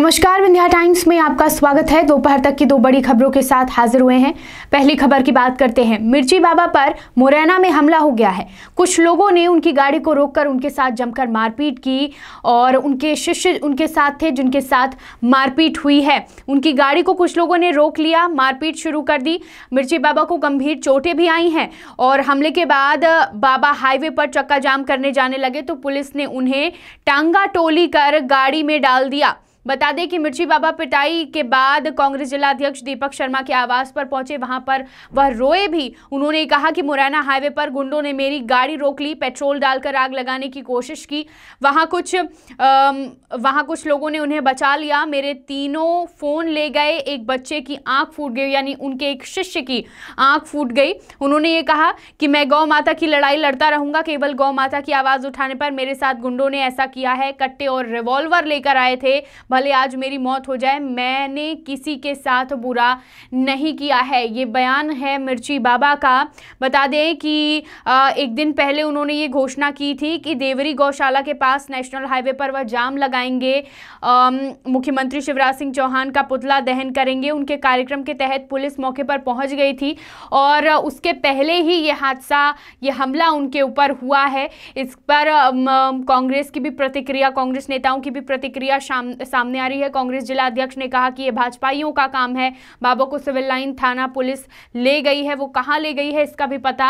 नमस्कार विंध्या टाइम्स में आपका स्वागत है दोपहर तक की दो बड़ी खबरों के साथ हाजिर हुए हैं पहली खबर की बात करते हैं मिर्ची बाबा पर मुरैना में हमला हो गया है कुछ लोगों ने उनकी गाड़ी को रोककर उनके साथ जमकर मारपीट की और उनके शिष्य उनके साथ थे जिनके साथ मारपीट हुई है उनकी गाड़ी को कुछ लोगों ने रोक लिया मारपीट शुरू कर दी मिर्ची बाबा को गंभीर चोटें भी आई हैं और हमले के बाद बाबा हाईवे पर चक्का जाम करने जाने लगे तो पुलिस ने उन्हें टांगा टोली कर गाड़ी में डाल दिया बता दें कि मिर्ची बाबा पिटाई के बाद कांग्रेस जिला अध्यक्ष दीपक शर्मा के आवास पर पहुंचे वहां पर वह रोए भी उन्होंने कहा कि मुरैना हाईवे पर गुंडों ने मेरी गाड़ी रोक ली पेट्रोल डालकर आग लगाने की कोशिश की वहां कुछ वहां कुछ लोगों ने उन्हें बचा लिया मेरे तीनों फ़ोन ले गए एक बच्चे की आँख फूट गई यानी उनके एक शिष्य की आँख फूट गई उन्होंने ये कहा कि मैं गौ माता की लड़ाई लड़ता रहूंगा केवल गौ माता की आवाज़ उठाने पर मेरे साथ गुंडों ने ऐसा किया है कट्टे और रिवॉल्वर लेकर आए थे भले आज मेरी मौत हो जाए मैंने किसी के साथ बुरा नहीं किया है ये बयान है मिर्ची बाबा का बता दें कि एक दिन पहले उन्होंने ये घोषणा की थी कि देवरी गौशाला के पास नेशनल हाईवे पर वह जाम लगाएंगे मुख्यमंत्री शिवराज सिंह चौहान का पुतला दहन करेंगे उनके कार्यक्रम के तहत पुलिस मौके पर पहुंच गई थी और उसके पहले ही ये हादसा ये हमला उनके ऊपर हुआ है इस पर कांग्रेस की भी प्रतिक्रिया कांग्रेस नेताओं की भी प्रतिक्रिया शाम सामने आ रही है कांग्रेस जिला अध्यक्ष ने कहा कि ये भाजपाइयों का काम है बाबा को सिविल लाइन थाना पुलिस ले गई है वो कहाँ ले गई है इसका भी पता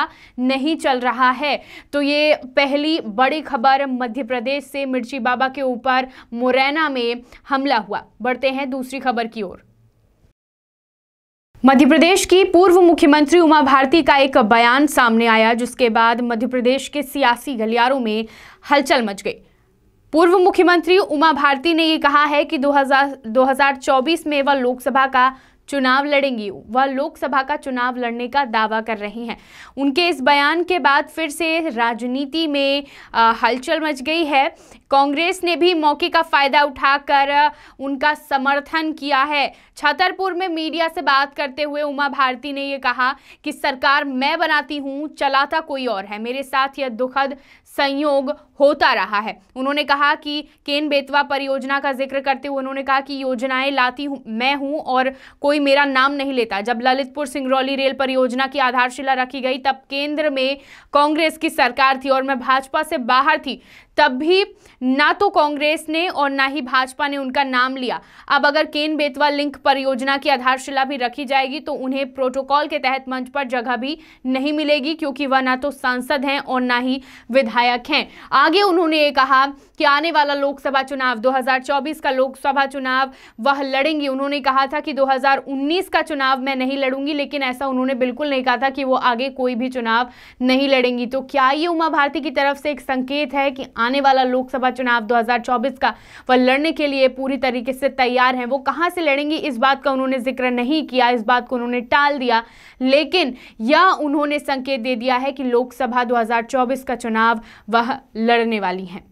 नहीं चल रहा है तो ये पहली बड़ी खबर मध्य प्रदेश से मिर्ची बाबा के ऊपर मुरैना में हमला हुआ बढ़ते हैं दूसरी खबर की ओर मध्य प्रदेश की पूर्व मुख्यमंत्री उमा भारती का एक बयान सामने आया जिसके बाद मध्य प्रदेश के सियासी गलियारों में हलचल मच गई पूर्व मुख्यमंत्री उमा भारती ने ये कहा है कि 2000 2024 में वह लोकसभा का चुनाव लड़ेंगी वह लोकसभा का चुनाव लड़ने का दावा कर रही हैं उनके इस बयान के बाद फिर से राजनीति में हलचल मच गई है कांग्रेस ने भी मौके का फ़ायदा उठाकर उनका समर्थन किया है छतरपुर में मीडिया से बात करते हुए उमा भारती ने ये कहा कि सरकार मैं बनाती हूँ चलाता कोई और है मेरे साथ यह दुखद संयोग होता रहा है उन्होंने कहा कि केन बेतवा परियोजना का जिक्र करते हुए उन्होंने कहा कि योजनाएं लाती हूँ मैं हूँ और कोई कोई मेरा नाम नहीं लेता जब ललितपुर सिंगरौली रेल परियोजना की आधारशिला रखी गई तब केंद्र में कांग्रेस की सरकार थी और मैं भाजपा से बाहर थी तब भी ना तो कांग्रेस ने और ना ही भाजपा ने उनका नाम लिया अब अगर केन बेतवा लिंक परियोजना की आधारशिला भी रखी जाएगी तो उन्हें प्रोटोकॉल के तहत मंच पर जगह भी नहीं मिलेगी क्योंकि वह ना तो सांसद हैं और ना ही विधायक हैं आगे उन्होंने ये कहा कि आने वाला लोकसभा चुनाव 2024 का लोकसभा चुनाव वह लड़ेंगी उन्होंने कहा था कि 2019 का चुनाव मैं नहीं लड़ूंगी लेकिन ऐसा उन्होंने बिल्कुल नहीं कहा था कि वो आगे कोई भी चुनाव नहीं लड़ेंगी तो क्या ये उमा भारती की तरफ से एक संकेत है कि आने आने वाला लोकसभा चुनाव 2024 का वह लड़ने के लिए पूरी तरीके से तैयार हैं वो कहाँ से लड़ेंगी इस बात का उन्होंने जिक्र नहीं किया इस बात को उन्होंने टाल दिया लेकिन यह उन्होंने संकेत दे दिया है कि लोकसभा दो का चुनाव वह लड़ने वाली हैं